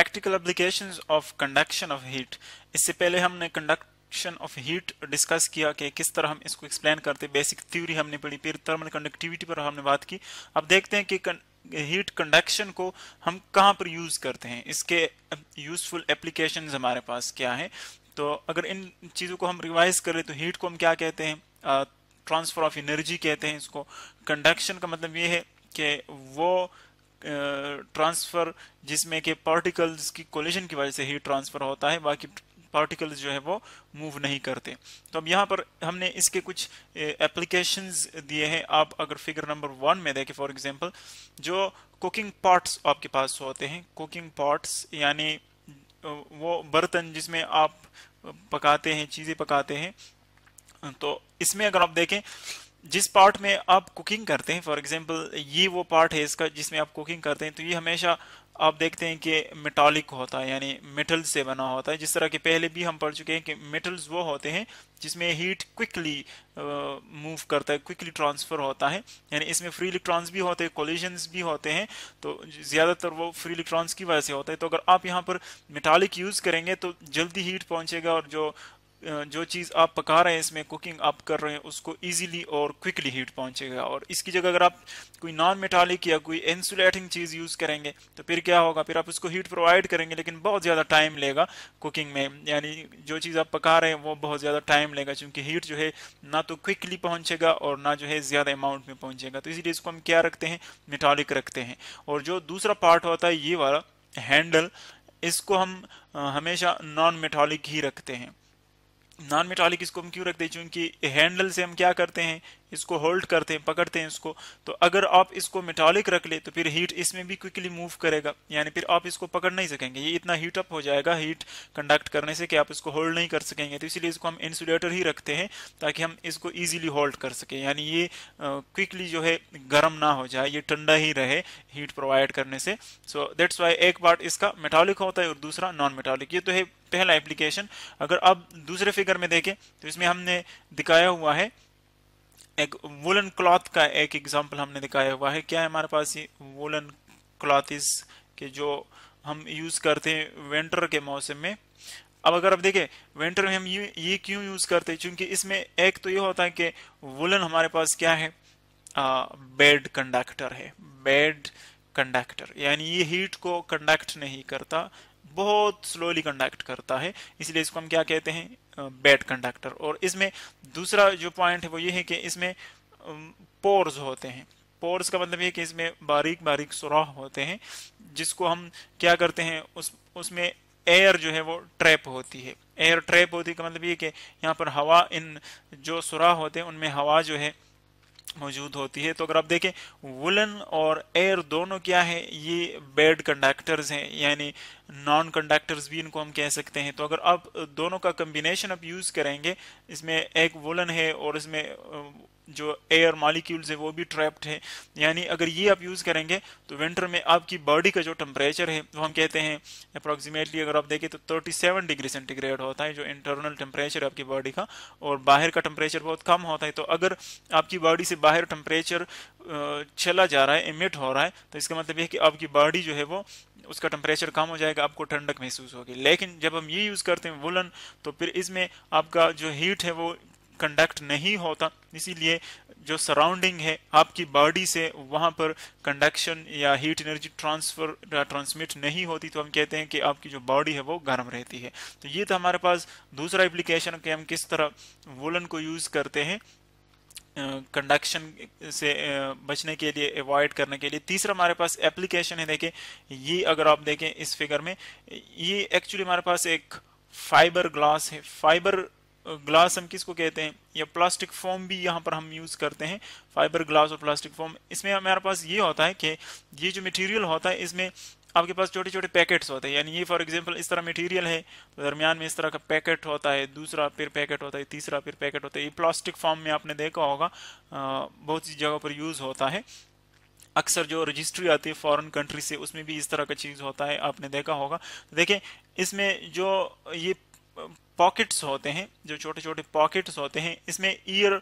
practical application of conduction of heat इससे पहले हमने कंडक्शन ऑफ हीट डिस्कस किया कि किस तरह हम इसको एक्सप्लेन करते बेसिक थ्योरी हमने पढ़ी फिर थर्मल कंडक्टिविटी पर हमने बात की अब देखते हैं कि हीट कंडक्शन को हम कहाँ पर यूज़ करते हैं इसके यूजफुल एप्लीकेशन हमारे पास क्या है तो अगर इन चीज़ों को हम रिवाइज करें तो हीट को हम क्या कहते हैं ट्रांसफ़र ऑफ एनर्जी कहते हैं इसको कंडक्शन का मतलब ये है कि वो ट्रांसफ़र जिसमें के पार्टिकल्स की कोलिशन की वजह से ही ट्रांसफ़र होता है बाकी पार्टिकल्स जो है वो मूव नहीं करते तो अब यहाँ पर हमने इसके कुछ एप्लीकेशंस दिए हैं आप अगर फिगर नंबर वन में देखें फॉर एग्जांपल जो कुकिंग पॉट्स आपके पास होते हैं कुकिंग पॉट्स यानी वो बर्तन जिसमें आप पकाते हैं चीज़ें पकाते हैं तो इसमें अगर आप देखें जिस पार्ट में आप कुकिंग करते हैं फॉर एग्जांपल ये वो पार्ट है इसका जिसमें आप कुकिंग करते हैं तो ये हमेशा आप देखते हैं कि मेटालिक होता है यानी मेटल से बना होता है जिस तरह के पहले भी हम पढ़ चुके हैं कि मेटल्स वो होते हैं जिसमें हीट क्विकली मूव करता है क्विकली ट्रांसफ़र होता है यानी इसमें फ्री इलेक्ट्रॉन्स भी होते हैं कोलिजन्स भी होते हैं तो ज़्यादातर वो फ्री इलेक्ट्रॉन्स की वजह से होता है तो अगर आप यहाँ पर मेटालिक यूज़ करेंगे तो जल्दी हीट पहुँचेगा और जो जो चीज़ आप पका रहे हैं इसमें कुकिंग आप कर रहे हैं उसको इजीली और क्विकली हीट पहुंचेगा और इसकी जगह अगर आप कोई नॉन मेटालिक या कोई इंसुलेटिंग चीज़ यूज़ करेंगे तो फिर क्या होगा फिर आप उसको हीट प्रोवाइड करेंगे लेकिन बहुत ज़्यादा टाइम लेगा कुकिंग में यानी जो चीज़ आप पका रहे हैं वो बहुत ज़्यादा टाइम लेगा चूँकि हीट जो है ना तो क्विकली पहुँचेगा और ना जो है ज़्यादा अमाउंट में पहुँचेगा तो इसीलिए इसको हम क्या रखते हैं मेटालिक रखते हैं और जो दूसरा पार्ट होता है ये वाला हैंडल इसको हम हमेशा नॉन मेटालिक ही रखते हैं नॉन मेटालिक इसको हम क्यों रखते हैं चूंकि हैंडल से हम क्या करते हैं इसको होल्ड करते हैं पकड़ते हैं इसको तो अगर आप इसको मेटालिक रख ले तो फिर हीट इसमें भी क्विकली मूव करेगा यानी फिर आप इसको पकड़ नहीं सकेंगे ये इतना हीट अप हो जाएगा हीट कंडक्ट करने से कि आप इसको होल्ड नहीं कर सकेंगे तो इसीलिए इसको हम इंसुलेटर ही रखते हैं ताकि हम इसको ईजिली होल्ड कर सकें यानी ये क्विकली जो है गर्म ना हो जाए ये ठंडा ही रहे हीट प्रोवाइड करने से सो दैट्स वाई एक पार्ट इसका मेटालिक होता है और दूसरा नॉन मेटालिक ये तो है पहला एप्लीकेशन अगर अब दूसरे फिगर में देखें तो इसमें हमने दिखाया हुआ है एक वुलन क्लॉथ का एक एग्जांपल हमने दिखाया हुआ है क्या है हमारे पास ये वुलन क्लॉथिस के जो हम यूज़ करते हैं विंटर के मौसम में अब अगर आप देखें विंटर में हम ये ये क्यों यूज़ करते हैं क्योंकि इसमें एक तो ये होता है कि वुलन हमारे पास क्या है बेड कंडक्टर है बेड कंडक्टर यानी ये हीट को कंडक्ट नहीं करता बहुत स्लोली कंडक्ट करता है इसलिए इसको हम क्या कहते हैं बैड कंडक्टर और इसमें दूसरा जो पॉइंट है वो ये है कि इसमें पोर्स होते हैं पोर्स का मतलब ये कि इसमें बारीक बारीक सुराह होते हैं जिसको हम क्या करते हैं उस उसमें एयर जो है वो ट्रैप होती है एयर ट्रैप होती है का मतलब ये कि यहाँ पर हवा इन जो सुराह होते हैं उनमें हवा जो है मौजूद होती है तो अगर आप देखें वुलन और एयर दोनों क्या है ये बेड कंडक्टर्स हैं यानी नॉन कंडक्टर्स भी इनको हम कह सकते हैं तो अगर आप दोनों का कम्बिनेशन आप यूज़ करेंगे इसमें एक वुलन है और इसमें जो एयर मालिक्यूल्स है वो भी ट्रैप्ड है यानी अगर ये आप यूज़ करेंगे तो विंटर में आपकी बॉडी का जो टेम्परेचर है वो हम कहते हैं अप्रॉक्सीमेटली अगर आप देखें तो 37 डिग्री सेंटीग्रेड होता है जो इंटरनल टेम्परेचर आपकी बॉडी का और बाहर का टेम्परेचर बहुत कम होता है तो अगर आपकी बॉडी से बाहर टेम्परेचर चला जा रहा है इमिट हो रहा है तो इसका मतलब यह है कि आपकी बॉडी जो है वो उसका टेम्परेचर कम हो जाएगा आपको ठंडक महसूस होगी लेकिन जब हम ये यूज़ करते हैं वुलन तो फिर इसमें आपका जो हीट है वो कंडक्ट नहीं होता इसीलिए जो सराउंडिंग है आपकी बॉडी से वहाँ पर कंडक्शन या हीट एनर्जी ट्रांसफर ट्रांसमिट नहीं होती तो हम कहते हैं कि आपकी जो बॉडी है वो गर्म रहती है तो ये तो हमारे पास दूसरा एप्लीकेशन कि हम किस तरह वुलन को यूज़ करते हैं कंडक्शन से बचने के लिए अवॉइड करने के लिए तीसरा हमारे पास एप्लीकेशन है देखें ये अगर आप देखें इस फिगर में ये एक्चुअली हमारे पास एक फाइबर ग्लास है फाइबर ग्लास हम किसको कहते हैं या प्लास्टिक फॉर्म भी यहाँ पर हम यूज़ करते हैं फाइबर ग्लास और प्लास्टिक फॉर्म इसमें हमारे पास ये होता है कि ये जो मटेरियल होता है इसमें आपके पास छोटे छोटे पैकेट्स होते हैं यानी ये फॉर एग्जांपल इस तरह मटेरियल है तो दरमियान में इस तरह का पैकेट होता है दूसरा फिर पैकेट होता है तीसरा फिर पैकेट होता है ये प्लास्टिक फॉर्म में आपने देखा होगा बहुत सी जगह पर यूज़ होता है अक्सर जो रजिस्ट्री आती है फॉरेन कंट्री से उसमें भी इस तरह का चीज़ होता है आपने देखा होगा तो देखें इसमें जो ये पॉकेट्स होते हैं जो छोटे छोटे पॉकेट्स होते हैं इसमें ईयर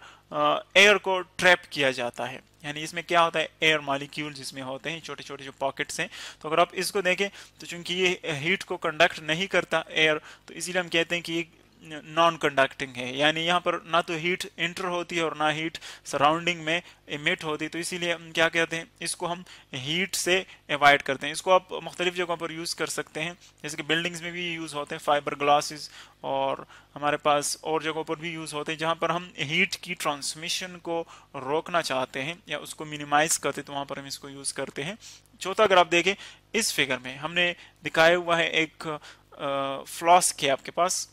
एयर को ट्रैप किया जाता है यानी इसमें क्या होता है एयर मालिक्यूल जिसमें होते हैं छोटे छोटे जो पॉकेट्स हैं तो अगर आप इसको देखें तो चूंकि ये हीट को कंडक्ट नहीं करता एयर तो इसीलिए हम कहते हैं कि ये नॉन कंडक्टिंग है यानी यहाँ पर ना तो हीट इंटर होती है और ना हीट सराउंडिंग में इमिट होती है तो इसीलिए हम क्या कहते हैं इसको हम हीट से अवॉइड करते हैं इसको आप मुख्तलिफ जगहों पर यूज़ कर सकते हैं जैसे कि बिल्डिंग्स में भी यूज़ होते हैं फाइबर ग्लासेस और हमारे पास और जगहों पर भी यूज़ होते हैं जहाँ पर हम हीट की ट्रांसमिशन को रोकना चाहते हैं या उसको मिनिमाइज करते तो वहाँ पर हम इसको यूज़ करते हैं चौथा अगर आप देखें इस फिगर में हमने दिखाया हुआ है एक फ्लॉस के आपके पास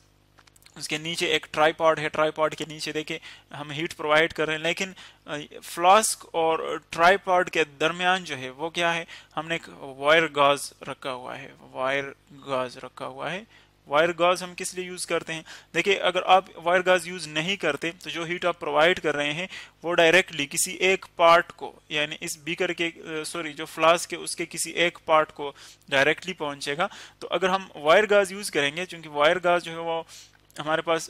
उसके नीचे एक ट्राईपॉड है ट्राईपॉड के नीचे देखे हम हीट प्रोवाइड कर रहे हैं लेकिन फ्लास्क और ट्राईपॉड के दरमियान जो है वो क्या है हमने एक वायर गाज रखा हुआ है वायर गाज रखा हुआ है वायर गाज हम किस लिए यूज़ करते हैं देखिए अगर आप वायर गाज यूज़ नहीं करते तो जो हीट आप प्रोवाइड कर रहे हैं वो डायरेक्टली किसी एक पार्ट को यानी इस बीकर के सॉरी जो फ्लास्क है उसके किसी एक पार्ट को डायरेक्टली पहुंचेगा तो अगर हम वायर गाज यूज़ करेंगे क्योंकि वायर गाज जो है वो हमारे पास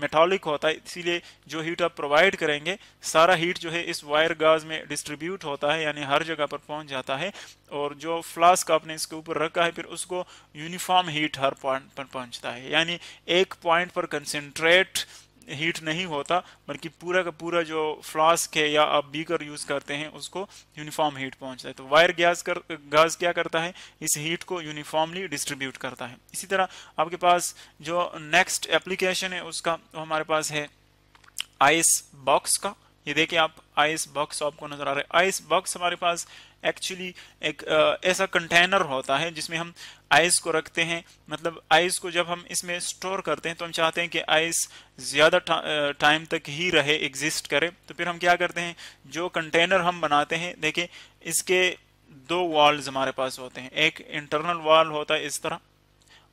मेटालिक होता है इसीलिए जो हीट आप प्रोवाइड करेंगे सारा हीट जो है इस वायर गाज में डिस्ट्रीब्यूट होता है यानी हर जगह पर पहुंच जाता है और जो फ्लास्क आपने इसके ऊपर रखा है फिर उसको यूनिफॉर्म हीट हर पॉइंट पर पहुंचता है यानी एक पॉइंट पर कंसेंट्रेट हीट नहीं होता बल्कि पूरा का पूरा जो फ्लास्क है या आप बीकर यूज़ करते हैं उसको यूनिफॉर्म हीट पहुंचता है तो वायर गैस कर गैस क्या करता है इस हीट को यूनिफॉर्मली डिस्ट्रीब्यूट करता है इसी तरह आपके पास जो नेक्स्ट एप्लीकेशन है उसका वो हमारे पास है आइस बॉक्स का ये देखिए आप आइस बॉक्स आपको नजर आ रहा है आइस बॉक्स हमारे पास एक्चुअली एक ऐसा कंटेनर होता है जिसमें हम आइस को रखते हैं मतलब आइस को जब हम इसमें स्टोर करते हैं तो हम चाहते हैं कि आइस ज़्यादा टाइम तक ही रहे एग्जिस्ट करे तो फिर हम क्या करते हैं जो कंटेनर हम बनाते हैं देखें इसके दो वॉल्स हमारे पास होते हैं एक इंटरनल वॉल होता है इस तरह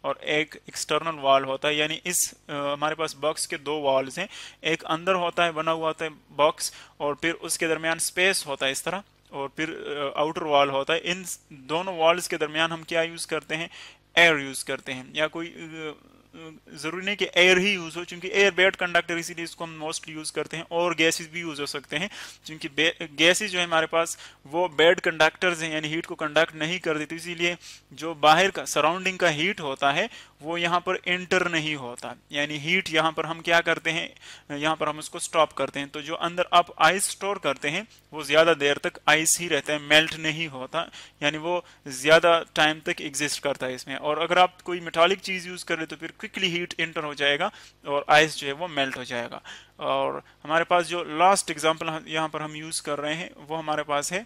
और एक एक्सटर्नल वॉल होता है यानी इस हमारे पास बॉक्स के दो वॉल्स हैं एक अंदर होता है बना हुआ होता है बॉक्स और फिर उसके दरमियान स्पेस होता है इस तरह और फिर आउटर वॉल होता है इन दोनों वॉल्स के दरमियान हम क्या यूज़ करते हैं एयर यूज़ करते हैं या कोई ज़रूरी नहीं कि एयर ही यूज़ हो चूँकि एयर बेड कंडक्टर इसीलिए इसको हम मोस्टली यूज़ करते हैं और गैसेस भी यूज़ हो सकते हैं क्योंकि गैसेस जो है हमारे पास वो बेड कंडक्टर्स हैं यानी हीट को कंडक्ट नहीं कर देते इसीलिए जो बाहर का सराउंडिंग का हीट होता है वो यहाँ पर एंटर नहीं होता यानी हीट यहाँ पर हम क्या करते हैं यहाँ पर हम इसको स्टॉप करते हैं तो जो अंदर आप आइस स्टोर करते हैं वो ज़्यादा देर तक आइस ही रहता है मेल्ट नहीं होता यानी वो ज़्यादा टाइम तक एग्जिस्ट करता है इसमें और अगर आप कोई मेटालिक चीज़ यूज़ कर रहे तो फिर क्विकली हीट इंटर हो जाएगा और आइस जो है वो मेल्ट हो जाएगा और हमारे पास जो लास्ट एग्जाम्पल यहाँ पर हम यूज़ कर रहे हैं वो हमारे पास है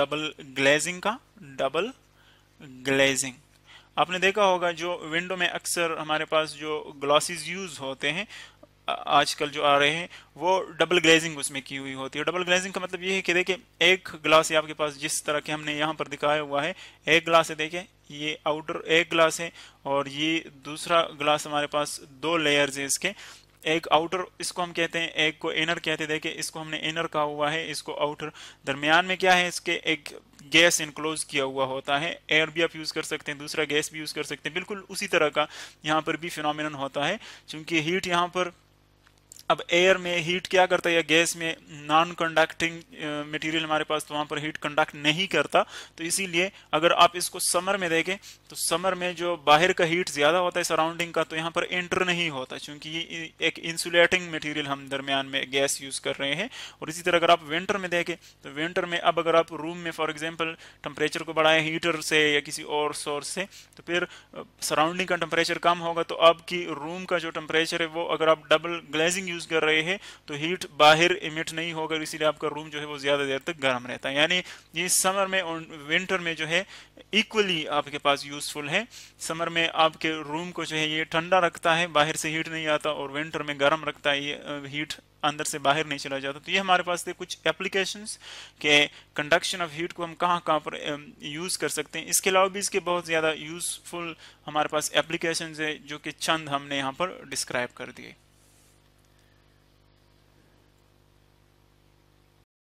डबल ग्लेजिंग का डबल ग्लेजिंग आपने देखा होगा जो विंडो में अक्सर हमारे पास जो ग्लासेस यूज होते हैं आजकल जो आ रहे हैं वो डबल ग्लेजिंग उसमें की हुई होती है डबल ग्लेजिंग का मतलब ये है कि देखिए एक ग्लास है आपके पास जिस तरह के हमने यहाँ पर दिखाया हुआ है एक ग्लास है देखिए ये आउटर एक ग्लास है और ये दूसरा ग्लास हमारे पास दो लेयर्स है इसके एक आउटर इसको हम कहते हैं एक को इनर कहते हैं देखिए इसको हमने इनर कहा हुआ है इसको आउटर दरमियान में क्या है इसके एक गैस इनक्लोज किया हुआ होता है एयर भी आप यूज़ कर सकते हैं दूसरा गैस भी यूज़ कर सकते हैं बिल्कुल उसी तरह का यहाँ पर भी फिनोमिनन होता है क्योंकि हीट यहाँ पर अब एयर में हीट क्या करता है या गैस में नॉन कंडक्टिंग मटेरियल हमारे पास तो वहाँ पर हीट कंडक्ट नहीं करता तो इसीलिए अगर आप इसको समर में देखें तो समर में जो बाहर का हीट ज़्यादा होता है सराउंडिंग का तो यहाँ पर एंटर नहीं होता क्योंकि ये एक इंसुलेटिंग मटीरियल हम दरमियान में गैस यूज़ कर रहे हैं और इसी तरह अगर आप विंटर में देखें तो विंटर में अब अगर आप रूम में फॉर एग्जाम्पल टम्परेचर को बढ़ाएं हीटर से या किसी और सोर्स से तो फिर सराउंडिंग uh, का टम्परेचर कम होगा तो आपकी रूम का जो टेम्परेचर है वो अगर आप डबल ग्लेजिंग यूज यूज कर रहे हैं तो हीट बाहर इमिट नहीं होगा इसीलिए आपका रूम जो है वो ज्यादा देर तक गर्म रहता है यानी ये समर में और विंटर में जो है इक्वली आपके पास यूजफुल है समर में आपके रूम को जो है ये ठंडा रखता है बाहर से हीट नहीं आता और विंटर में गर्म रखता है ये हीट अंदर से बाहर नहीं चला जाता तो ये हमारे पास थे कुछ एप्लीकेशंस के कंडक्शन ऑफ हीट को हम कहाँ कहाँ पर यूज़ कर सकते हैं इसके अलावा भी इसके बहुत ज़्यादा यूज़फुल हमारे पास एप्लीकेशंस है जो कि चंद हमने यहाँ पर डिस्क्राइब कर दिए